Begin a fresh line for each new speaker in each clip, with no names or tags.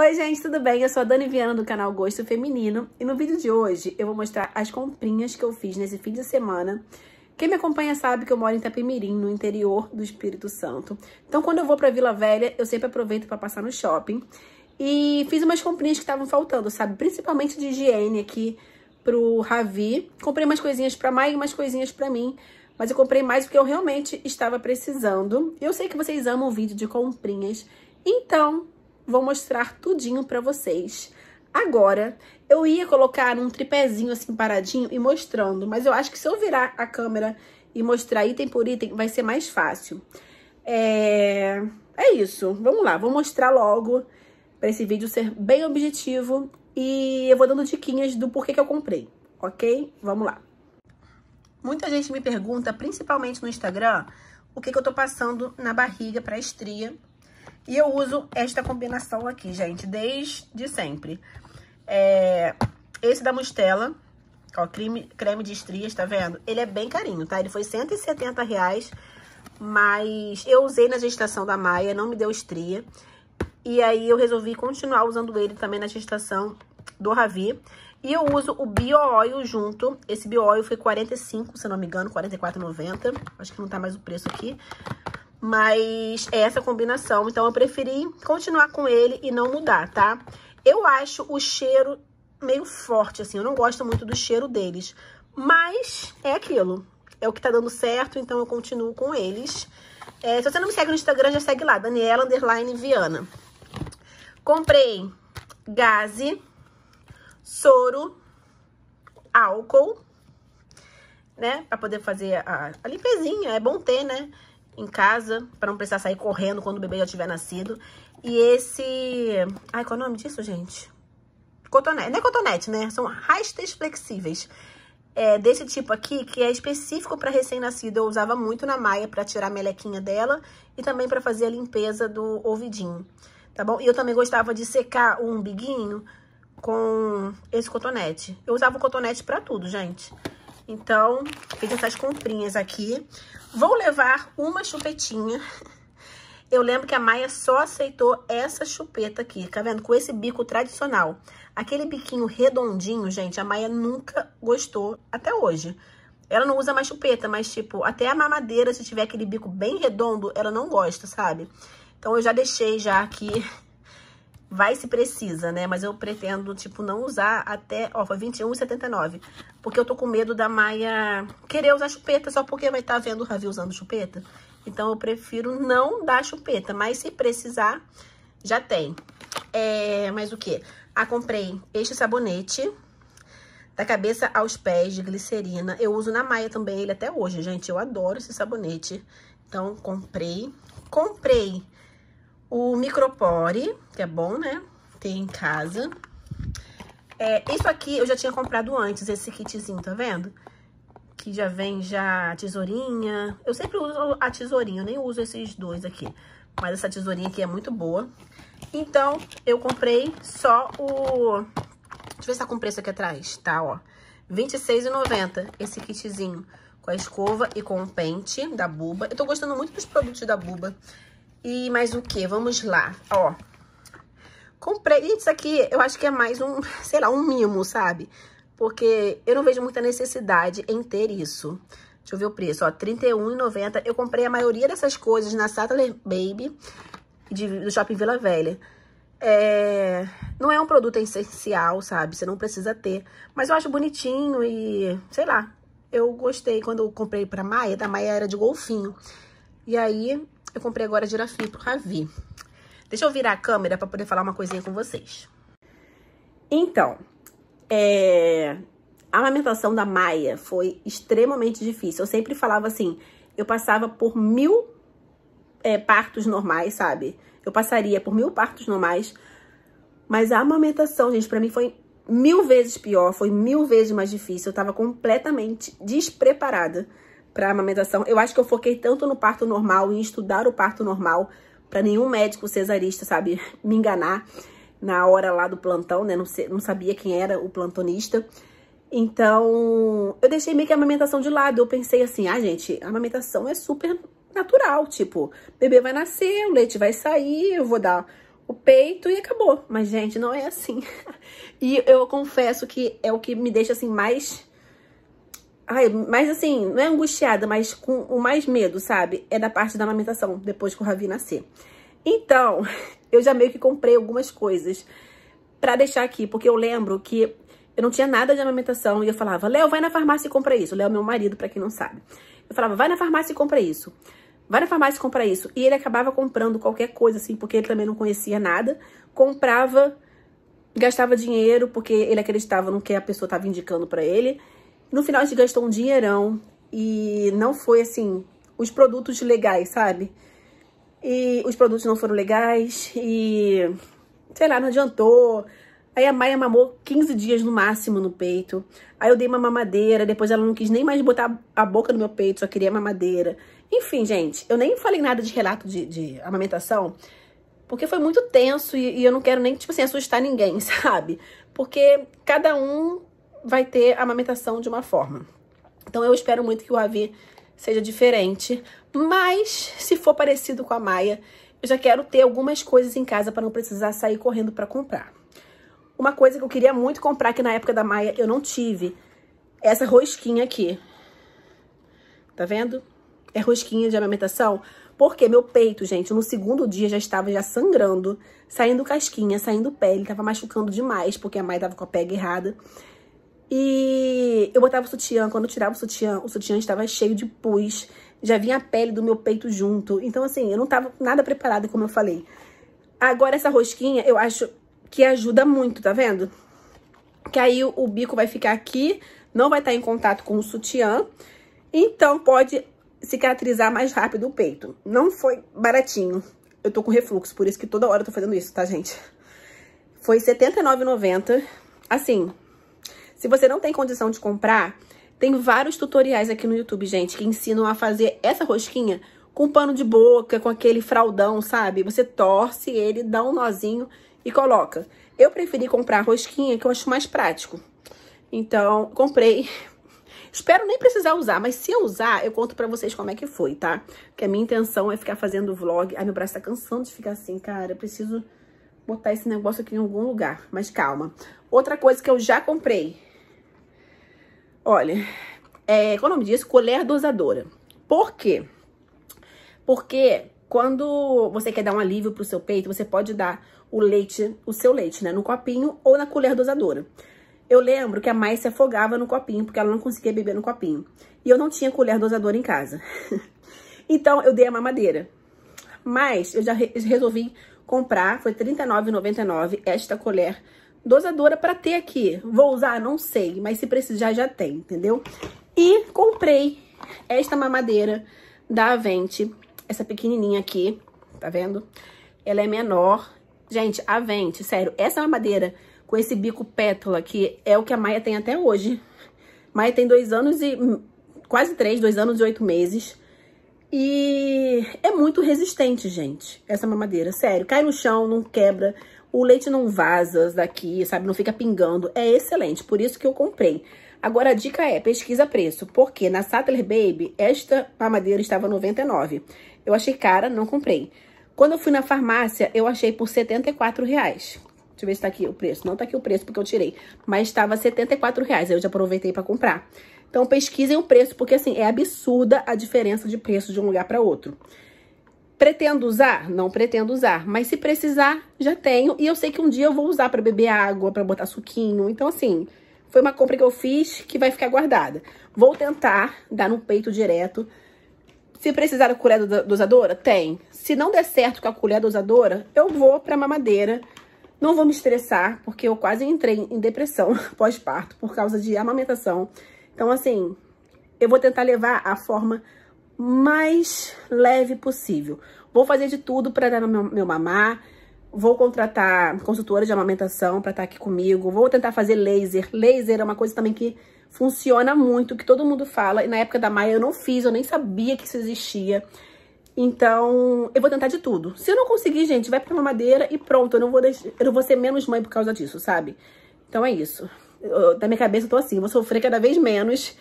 Oi gente, tudo bem? Eu sou a Dani Viana do canal Gosto Feminino e no vídeo de hoje eu vou mostrar as comprinhas que eu fiz nesse fim de semana. Quem me acompanha sabe que eu moro em Itapemirim, no interior do Espírito Santo. Então quando eu vou pra Vila Velha, eu sempre aproveito para passar no shopping e fiz umas comprinhas que estavam faltando, sabe? Principalmente de higiene aqui pro Ravi. Comprei umas coisinhas pra Mai e umas coisinhas pra mim, mas eu comprei mais porque eu realmente estava precisando. Eu sei que vocês amam vídeo de comprinhas, então vou mostrar tudinho para vocês. Agora, eu ia colocar um tripézinho assim paradinho e mostrando, mas eu acho que se eu virar a câmera e mostrar item por item, vai ser mais fácil. É, é isso, vamos lá, vou mostrar logo para esse vídeo ser bem objetivo e eu vou dando diquinhas do porquê que eu comprei, ok? Vamos lá. Muita gente me pergunta, principalmente no Instagram, o que, que eu tô passando na barriga para estria e eu uso esta combinação aqui, gente, desde sempre. É, esse da Mustela, ó, creme, creme de estrias, tá vendo? Ele é bem carinho, tá? Ele foi 170 reais, mas eu usei na gestação da Maia, não me deu estria. E aí eu resolvi continuar usando ele também na gestação do Ravi. E eu uso o Bio Oil junto. Esse Bio Oil foi 45, se não me engano, 44,90. Acho que não tá mais o preço aqui. Mas é essa combinação. Então, eu preferi continuar com ele e não mudar, tá? Eu acho o cheiro meio forte, assim. Eu não gosto muito do cheiro deles. Mas é aquilo. É o que tá dando certo, então eu continuo com eles. É, se você não me segue no Instagram, já segue lá. Daniela Underline Viana. Comprei gaze, soro, álcool, né? Pra poder fazer a, a, limpezinha. É bom ter, né? em casa, para não precisar sair correndo quando o bebê já tiver nascido. E esse... Ai, qual é o nome disso, gente? Cotonete. Não é cotonete, né? São rastas flexíveis. É, desse tipo aqui, que é específico para recém-nascido. Eu usava muito na maia para tirar a melequinha dela e também para fazer a limpeza do ouvidinho, tá bom? E eu também gostava de secar o umbiguinho com esse cotonete. Eu usava o cotonete para tudo, gente. Então, fiz essas comprinhas aqui. Vou levar uma chupetinha. Eu lembro que a Maia só aceitou essa chupeta aqui, tá vendo? Com esse bico tradicional. Aquele biquinho redondinho, gente, a Maia nunca gostou até hoje. Ela não usa mais chupeta, mas, tipo, até a mamadeira, se tiver aquele bico bem redondo, ela não gosta, sabe? Então, eu já deixei já aqui Vai se precisa, né? Mas eu pretendo, tipo, não usar até... Ó, foi 21,79. Porque eu tô com medo da Maia querer usar chupeta só porque vai estar tá vendo o Ravi usando chupeta. Então, eu prefiro não dar chupeta. Mas se precisar, já tem. É... Mas o que? Ah, comprei este sabonete da cabeça aos pés de glicerina. Eu uso na Maia também ele até hoje, gente. Eu adoro esse sabonete. Então, comprei. Comprei o micropore, que é bom, né? tem em casa. É, isso aqui eu já tinha comprado antes, esse kitzinho, tá vendo? Que já vem já tesourinha. Eu sempre uso a tesourinha, eu nem uso esses dois aqui. Mas essa tesourinha aqui é muito boa. Então, eu comprei só o... Deixa eu ver se tá com preço aqui atrás. Tá, ó. R$26,90 esse kitzinho. Com a escova e com o pente da Buba. Eu tô gostando muito dos produtos da Buba. E mais o que? Vamos lá, ó. Comprei, isso aqui eu acho que é mais um, sei lá, um mimo, sabe? Porque eu não vejo muita necessidade em ter isso. Deixa eu ver o preço, ó, R$31,90. Eu comprei a maioria dessas coisas na Sattler Baby, de, do Shopping Vila Velha. É, não é um produto essencial, sabe? Você não precisa ter. Mas eu acho bonitinho e, sei lá, eu gostei quando eu comprei pra Maia. Da Maia era de golfinho. E aí, eu comprei agora para pro Ravi. Deixa eu virar a câmera para poder falar uma coisinha com vocês. Então, é... a amamentação da Maia foi extremamente difícil. Eu sempre falava assim, eu passava por mil é, partos normais, sabe? Eu passaria por mil partos normais, mas a amamentação, gente, para mim foi mil vezes pior, foi mil vezes mais difícil. Eu tava completamente despreparada para amamentação. Eu acho que eu foquei tanto no parto normal, em estudar o parto normal, para nenhum médico cesarista, sabe, me enganar na hora lá do plantão, né? Não, não sabia quem era o plantonista. Então, eu deixei meio que a amamentação de lado. Eu pensei assim, ah, gente, a amamentação é super natural. Tipo, o bebê vai nascer, o leite vai sair, eu vou dar o peito e acabou. Mas, gente, não é assim. e eu confesso que é o que me deixa, assim, mais Ai, mas assim, não é angustiada, mas com o mais medo, sabe? É da parte da amamentação, depois que o Ravi nascer. Então, eu já meio que comprei algumas coisas para deixar aqui, porque eu lembro que eu não tinha nada de amamentação e eu falava, Léo, vai na farmácia e compra isso. Léo, meu marido, para quem não sabe. Eu falava, vai na farmácia e compra isso. Vai na farmácia e compra isso. E ele acabava comprando qualquer coisa, assim, porque ele também não conhecia nada. Comprava, gastava dinheiro, porque ele acreditava no que a pessoa estava indicando para ele. No final, a gente gastou um dinheirão e não foi, assim, os produtos legais, sabe? E os produtos não foram legais e, sei lá, não adiantou. Aí a Maia mamou 15 dias no máximo no peito. Aí eu dei uma mamadeira, depois ela não quis nem mais botar a boca no meu peito, só queria mamadeira. Enfim, gente, eu nem falei nada de relato de, de amamentação, porque foi muito tenso e, e, eu não quero nem, tipo assim, assustar ninguém, sabe? Porque cada um vai ter a amamentação de uma forma. Então eu espero muito que o Ravi seja diferente, mas se for parecido com a Maia, eu já quero ter algumas coisas em casa para não precisar sair correndo para comprar. Uma coisa que eu queria muito comprar, que na época da Maia eu não tive, é essa rosquinha aqui. Tá vendo? É rosquinha de amamentação. Porque meu peito, gente, no segundo dia já estava já sangrando, saindo casquinha, saindo pele, tava machucando demais, porque a Maia tava com a pega errada. E eu botava o sutiã, quando eu tirava o sutiã, o sutiã estava cheio de pus, já vinha a pele do meu peito junto. Então, assim, eu não estava nada preparada, como eu falei. Agora, essa rosquinha, eu acho que ajuda muito, tá vendo? Que aí o, o bico vai ficar aqui, não vai estar tá em contato com o sutiã. Então, pode cicatrizar mais rápido o peito. Não foi baratinho. Eu tô com refluxo, por isso que toda hora eu tô fazendo isso, tá, gente? Foi R$79,90. Assim, se você não tem condição de comprar, tem vários tutoriais aqui no YouTube, gente, que ensinam a fazer essa rosquinha com pano de boca, com aquele fraldão, sabe? Você torce ele, dá um nozinho e coloca. Eu preferi comprar rosquinha, que eu acho mais prático. Então, comprei. Espero nem precisar usar, mas se eu usar, eu conto pra vocês como é que foi, tá? Porque a minha intenção é ficar fazendo vlog. Ai, meu braço tá cansando de ficar assim, cara. Eu preciso botar esse negócio aqui em algum lugar, mas calma. Outra coisa que eu já comprei Olha, é, qual é o nome disso? Colher dosadora. Por quê? Porque quando você quer dar um alívio pro seu peito, você pode dar o leite, o seu leite, né? No copinho ou na colher dosadora. Eu lembro que a mais se afogava no copinho, porque ela não conseguia beber no copinho. E eu não tinha colher dosadora em casa. então, eu dei a mamadeira. Mas, eu já re resolvi comprar, foi R$39,99 esta colher Dosadora para ter aqui. Vou usar? Não sei, mas se precisar já tem, entendeu? E comprei esta mamadeira da Avente, essa pequenininha aqui, tá vendo? Ela é menor. Gente, Avente, sério, essa mamadeira com esse bico pétala aqui é o que a Maia tem até hoje. Maia tem dois anos e... Hum, quase três, dois anos e oito meses. E é muito resistente, gente, essa mamadeira. Sério, cai no chão, não quebra, o leite não vaza daqui, sabe? Não fica pingando. É excelente, por isso que eu comprei. Agora a dica é, pesquisa preço, porque na Sattler Baby, esta mamadeira estava 99. Eu achei cara, não comprei. Quando eu fui na farmácia, eu achei por 74 reais. Deixa eu ver se tá aqui o preço. Não tá aqui o preço porque eu tirei. Mas estava 74 reais. Aí eu já aproveitei para comprar. Então pesquisem o preço, porque assim, é absurda a diferença de preço de um lugar para outro. Pretendo usar? Não pretendo usar, mas se precisar, já tenho e eu sei que um dia eu vou usar para beber água, para botar suquinho. Então assim, foi uma compra que eu fiz que vai ficar guardada. Vou tentar dar no peito direto. Se precisar da colher dosadora, tem. Se não der certo com a colher dosadora, eu vou para mamadeira. Não vou me estressar, porque eu quase entrei em depressão pós-parto por causa de amamentação. Então, assim, eu vou tentar levar a forma mais leve possível. Vou fazer de tudo para dar meu, meu mamar, vou contratar consultora de amamentação para estar tá aqui comigo, vou tentar fazer laser. Laser é uma coisa também que funciona muito, que todo mundo fala, e na época da Maia eu não fiz, eu nem sabia que isso existia. Então, eu vou tentar de tudo. Se eu não conseguir, gente, vai pra mamadeira e pronto, eu não vou, eu não vou ser menos mãe por causa disso, sabe? Então é isso eu, da minha cabeça eu tô assim, eu vou sofrer cada vez menos.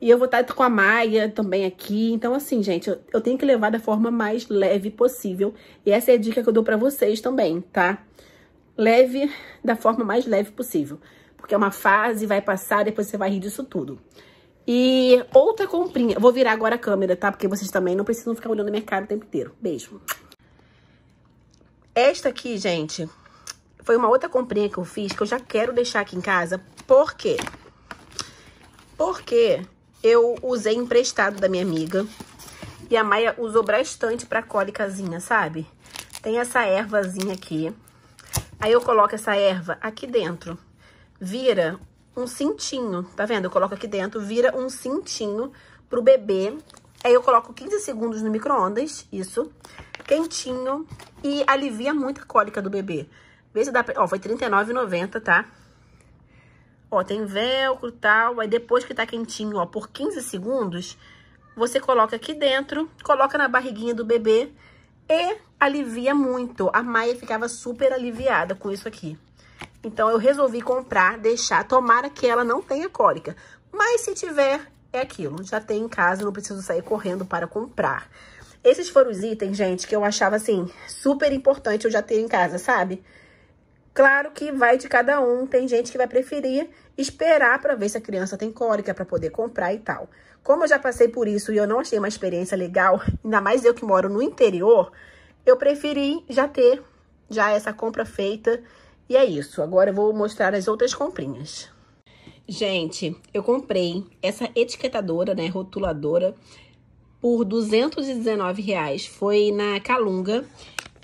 E eu vou estar tá com a Maia também aqui. Então, assim, gente, eu, eu, tenho que levar da forma mais leve possível. E essa é a dica que eu dou pra vocês também, tá? Leve da forma mais leve possível. Porque é uma fase, vai passar, depois você vai rir disso tudo. E outra comprinha. vou virar agora a câmera, tá? Porque vocês também não precisam ficar olhando o mercado o tempo inteiro. Beijo. Esta aqui, gente, foi uma outra comprinha que eu fiz que eu já quero deixar aqui em casa. Por quê? Porque eu usei emprestado da minha amiga. E a Maia usou bastante pra cólicazinha, sabe? Tem essa ervazinha aqui. Aí eu coloco essa erva aqui dentro. Vira um cintinho, tá vendo? Eu coloco aqui dentro, vira um cintinho pro bebê. Aí eu coloco 15 segundos no micro-ondas, isso, quentinho, e alivia muito a cólica do bebê. Vê se dá pra... Ó, foi R$39,90, tá? Ó, tem velcro e tal. Aí depois que tá quentinho, ó, por 15 segundos, você coloca aqui dentro, coloca na barriguinha do bebê e alivia muito. A Maia ficava super aliviada com isso aqui. Então, eu resolvi comprar, deixar, tomara que ela não tenha cólica. Mas se tiver, é aquilo. Já tem em casa, não preciso sair correndo para comprar. Esses foram os itens, gente, que eu achava, assim, super importante eu já ter em casa, sabe? Claro que vai de cada um, tem gente que vai preferir esperar para ver se a criança tem cólica para poder comprar e tal. Como eu já passei por isso e eu não achei uma experiência legal, ainda mais eu que moro no interior, eu preferi já ter já essa compra feita e é isso. Agora eu vou mostrar as outras comprinhas. Gente, eu comprei essa etiquetadora, né, rotuladora, por R$ 219 reais. Foi na Calunga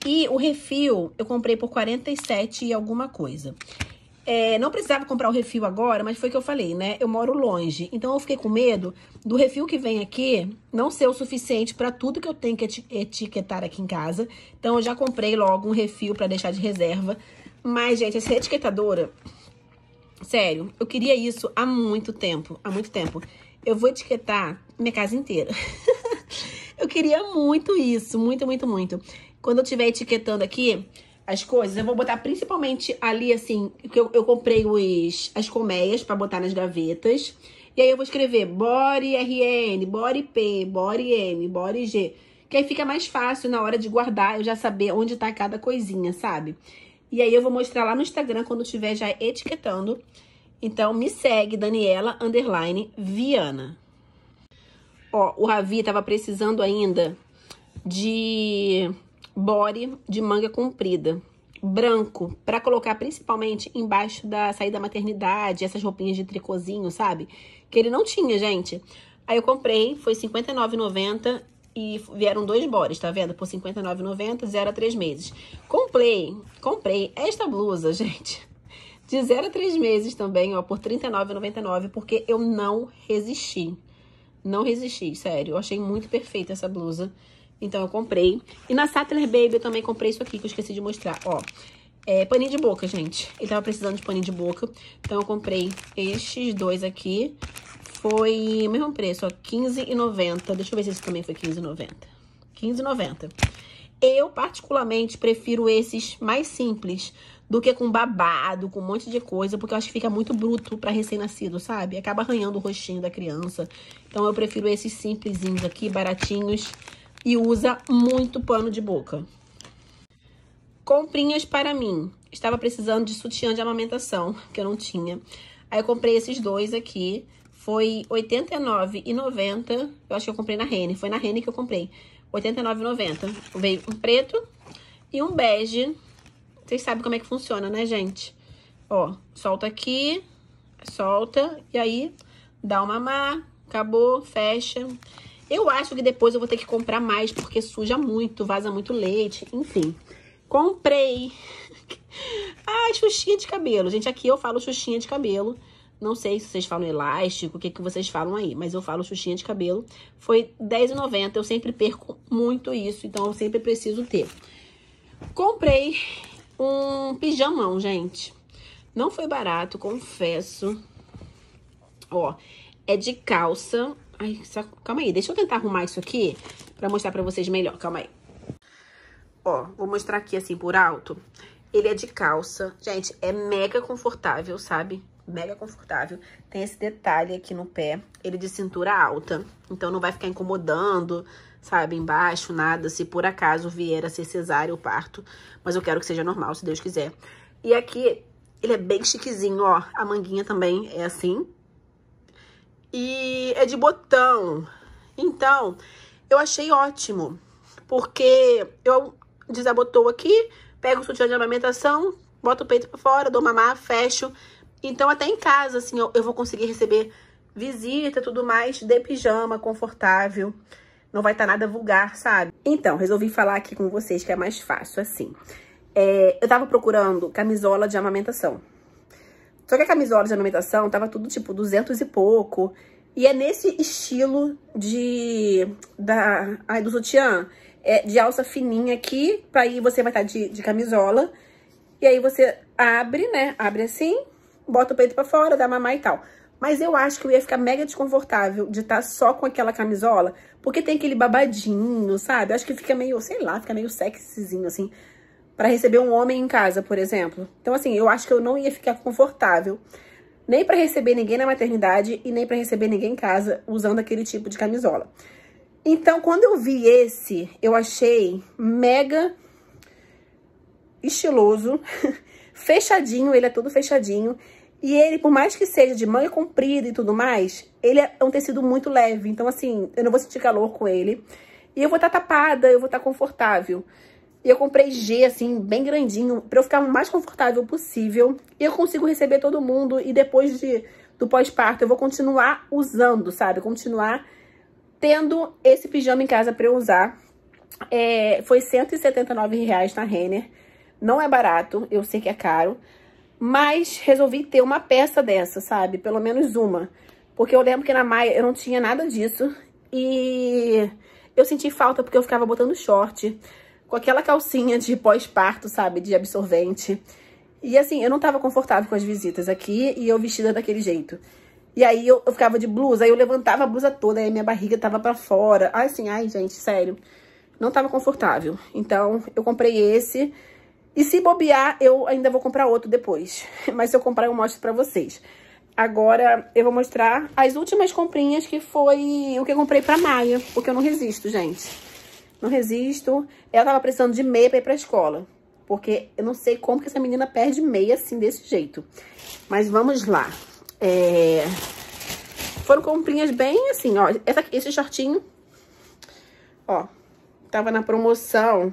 e o refil eu comprei por 47 e alguma coisa. É, não precisava comprar o refil agora, mas foi o que eu falei, né? Eu moro longe, então eu fiquei com medo do refil que vem aqui não ser o suficiente para tudo que eu tenho que etiquetar aqui em casa. Então eu já comprei logo um refil para deixar de reserva. Mas, gente, essa etiquetadora, sério, eu queria isso há muito tempo, há muito tempo. Eu vou etiquetar minha casa inteira. eu queria muito isso, muito, muito, muito. Quando eu estiver etiquetando aqui as coisas, eu vou botar principalmente ali, assim, que eu, eu comprei os, as colmeias para botar nas gavetas. E aí eu vou escrever bore RN, bore P, bore M, bore G. Que aí fica mais fácil na hora de guardar, eu já saber onde tá cada coisinha, sabe? E aí eu vou mostrar lá no Instagram quando estiver já etiquetando. Então me segue, Daniela, underline, Viana. Ó, o Ravi tava precisando ainda de body de manga comprida, branco, para colocar principalmente embaixo da saída da maternidade, essas roupinhas de tricôzinho, sabe? Que ele não tinha, gente. Aí eu comprei, foi R$59,90 e vieram dois bores, tá vendo? Por R$59,90, 59,90, 0 a 3 meses. Comprei, comprei esta blusa, gente. De 0 a 3 meses também, ó, por R$39,99, porque eu não resisti. Não resisti, sério. Eu achei muito perfeita essa blusa. Então eu comprei. E na Sattler Baby eu também comprei isso aqui, que eu esqueci de mostrar, ó. É, paninho de boca, gente. Ele tava precisando de paninho de boca. Então eu comprei estes dois aqui. Foi o mesmo preço, ó, R$15,90. Deixa eu ver se esse também foi R$15,90. R$15,90. Eu, particularmente, prefiro esses mais simples do que com babado, com um monte de coisa, porque eu acho que fica muito bruto para recém-nascido, sabe? Acaba arranhando o rostinho da criança. Então, eu prefiro esses simplesinhos aqui, baratinhos e usa muito pano de boca. Comprinhas para mim. Estava precisando de sutiã de amamentação, que eu não tinha. Aí eu comprei esses dois aqui. Foi R$ 89,90. Eu acho que eu comprei na Rene. Foi na Rene que eu comprei. R$ 89,90. Veio um preto e um bege. Vocês sabem como é que funciona, né, gente? Ó, solta aqui, solta, e aí dá uma má, acabou, fecha. Eu acho que depois eu vou ter que comprar mais, porque suja muito, vaza muito leite, enfim. Comprei. Ai, ah, xuxinha de cabelo. Gente, aqui eu falo xuxinha de cabelo. Não sei se vocês falam elástico, o que, que vocês falam aí, mas eu falo xuxinha de cabelo. Foi R$10,90. Eu sempre perco muito isso, então eu sempre preciso ter. Comprei um pijamão, gente. Não foi barato, confesso. Ó, é de calça Ai, só, calma aí. Deixa eu tentar arrumar isso aqui pra mostrar pra vocês melhor. Calma aí. Ó, vou mostrar aqui assim por alto. Ele é de calça. Gente, é mega confortável, sabe? Mega confortável. Tem esse detalhe aqui no pé. Ele é de cintura alta. Então, não vai ficar incomodando, sabe? Embaixo, nada. Se por acaso vier a ser cesárea o parto. Mas eu quero que seja normal, se Deus quiser. E aqui, ele é bem chiquezinho, ó. A manguinha também é assim, e é de botão. Então, eu achei ótimo, porque eu desabotou aqui, pego o sutiã de amamentação, boto o peito para fora, dou mamar, fecho. Então, até em casa, assim, eu, eu vou conseguir receber visita tudo mais de pijama, confortável. Não vai estar tá nada vulgar, sabe? Então, resolvi falar aqui com vocês que é mais fácil, assim. É, eu tava procurando camisola de amamentação. Só que a camisola de amamentação tava tudo, tipo, 200 e pouco. E é nesse estilo de... Da, ai, do sutiã. É de alça fininha aqui, pra aí você vai estar tá de, de camisola. E aí você abre, né? Abre assim, bota o peito pra fora, dá mamar e tal. Mas eu acho que eu ia ficar mega desconfortável de estar tá só com aquela camisola, porque tem aquele babadinho, sabe? Eu acho que fica meio, sei lá, fica meio sexyzinho, assim para receber um homem em casa, por exemplo. Então, assim, eu acho que eu não ia ficar confortável nem para receber ninguém na maternidade e nem para receber ninguém em casa usando aquele tipo de camisola. Então, quando eu vi esse, eu achei mega estiloso, fechadinho, ele é todo fechadinho. E ele, por mais que seja de manga comprida e tudo mais, ele é um tecido muito leve. Então, assim, eu não vou sentir calor com ele. E eu vou estar tá tapada, eu vou estar tá confortável. E eu comprei G, assim, bem grandinho, pra eu ficar o mais confortável possível. E eu consigo receber todo mundo. E depois de, do pós-parto, eu vou continuar usando, sabe? Continuar tendo esse pijama em casa pra eu usar. É, foi R$179,00 na Renner. Não é barato, eu sei que é caro. Mas resolvi ter uma peça dessa, sabe? Pelo menos uma. Porque eu lembro que na Maia eu não tinha nada disso. E eu senti falta porque eu ficava botando short com aquela calcinha de pós-parto, sabe? De absorvente. E assim, eu não tava confortável com as visitas aqui e eu vestida daquele jeito. E aí eu, eu ficava de blusa, aí eu levantava a blusa toda, aí minha barriga tava pra fora. Ai, assim, ai, gente, sério. Não tava confortável. Então, eu comprei esse. E se bobear, eu ainda vou comprar outro depois. Mas se eu comprar, eu mostro pra vocês. Agora, eu vou mostrar as últimas comprinhas que foi o que eu comprei pra Maia. Porque eu não resisto, gente não resisto. Ela tava precisando de meia pra ir pra escola. Porque eu não sei como que essa menina perde meia assim, desse jeito. Mas vamos lá. É... Foram comprinhas bem assim, ó. Essa, esse shortinho, ó, tava na promoção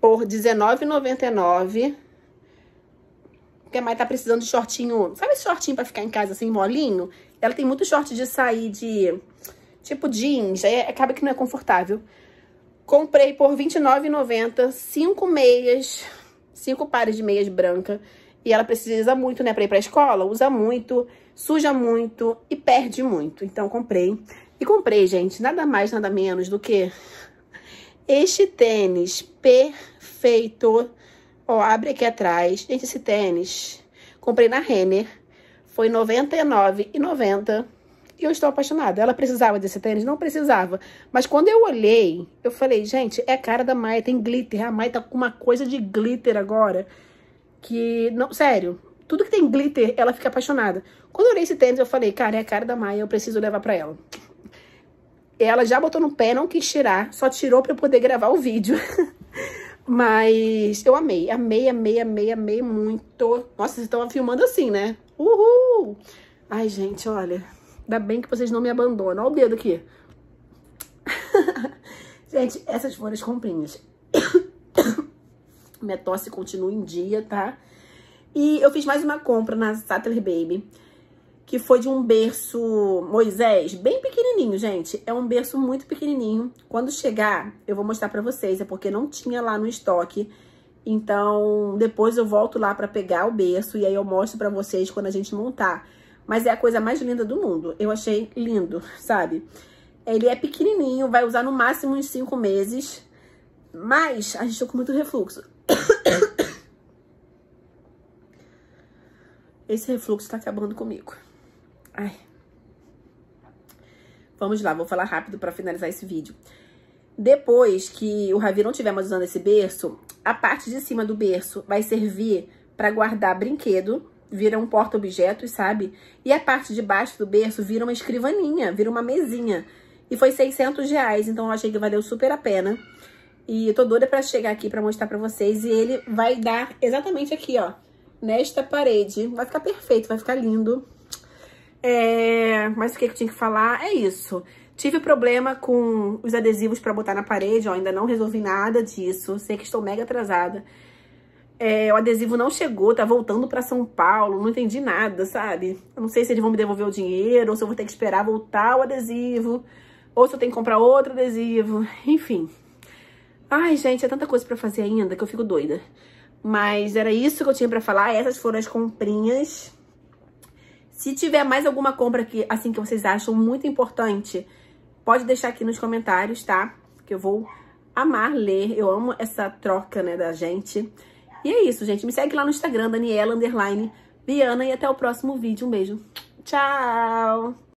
por R$19,99. Porque a mãe tá precisando de shortinho... Sabe esse shortinho pra ficar em casa, assim, molinho? Ela tem muito short de sair de tipo jeans, aí acaba que não é confortável. Comprei por R$29,90, cinco meias, cinco pares de meias branca. E ela precisa muito, né, pra ir pra escola, usa muito, suja muito e perde muito. Então, comprei. E comprei, gente, nada mais, nada menos do que este tênis perfeito. Ó, abre aqui atrás. Gente, esse tênis comprei na Renner. Foi R$99,90 e eu estou apaixonada. Ela precisava desse tênis? Não precisava. Mas quando eu olhei, eu falei, gente, é cara da Maia, tem glitter. A Maia tá com uma coisa de glitter agora. Que, não, sério, tudo que tem glitter, ela fica apaixonada. Quando eu olhei esse tênis, eu falei, cara, é a cara da Maia, eu preciso levar pra ela. Ela já botou no pé, não quis tirar, só tirou pra eu poder gravar o vídeo. Mas eu amei, amei, amei, amei, amei muito. Nossa, vocês estão filmando assim, né? Uhul! Ai, gente, olha, Ainda bem que vocês não me abandonam. Olha o dedo aqui. Gente, essas foram as comprinhas. Minha tosse continua em dia, tá? E eu fiz mais uma compra na Sattler Baby, que foi de um berço Moisés, bem pequenininho, gente. É um berço muito pequenininho. Quando chegar, eu vou mostrar pra vocês, é porque não tinha lá no estoque. Então, depois eu volto lá pra pegar o berço e aí eu mostro pra vocês quando a gente montar. Mas é a coisa mais linda do mundo. Eu achei lindo, sabe? Ele é pequenininho, vai usar no máximo uns cinco meses. Mas a gente tá com muito refluxo. Esse refluxo tá acabando comigo. Ai. Vamos lá, vou falar rápido para finalizar esse vídeo. Depois que o Ravi não estiver mais usando esse berço, a parte de cima do berço vai servir para guardar brinquedo vira um porta-objetos, sabe? E a parte de baixo do berço vira uma escrivaninha, vira uma mesinha. E foi 600 reais, então eu achei que valeu super a pena. E eu tô doida pra chegar aqui pra mostrar pra vocês. E ele vai dar exatamente aqui, ó. Nesta parede. Vai ficar perfeito, vai ficar lindo. É... Mas o que, que eu tinha que falar? É isso. Tive problema com os adesivos pra botar na parede, ó. Ainda não resolvi nada disso. Sei que estou mega atrasada é, o adesivo não chegou, tá voltando para São Paulo, não entendi nada, sabe? Eu não sei se eles vão me devolver o dinheiro, ou se eu vou ter que esperar voltar o adesivo, ou se eu tenho que comprar outro adesivo, enfim. Ai, gente, é tanta coisa para fazer ainda que eu fico doida. Mas era isso que eu tinha para falar, essas foram as comprinhas. Se tiver mais alguma compra que, assim, que vocês acham muito importante, pode deixar aqui nos comentários, tá? Que eu vou amar ler, eu amo essa troca, né, da gente. E é isso, gente. Me segue lá no Instagram, Daniela Underline Viana. E até o próximo vídeo. Um beijo. Tchau!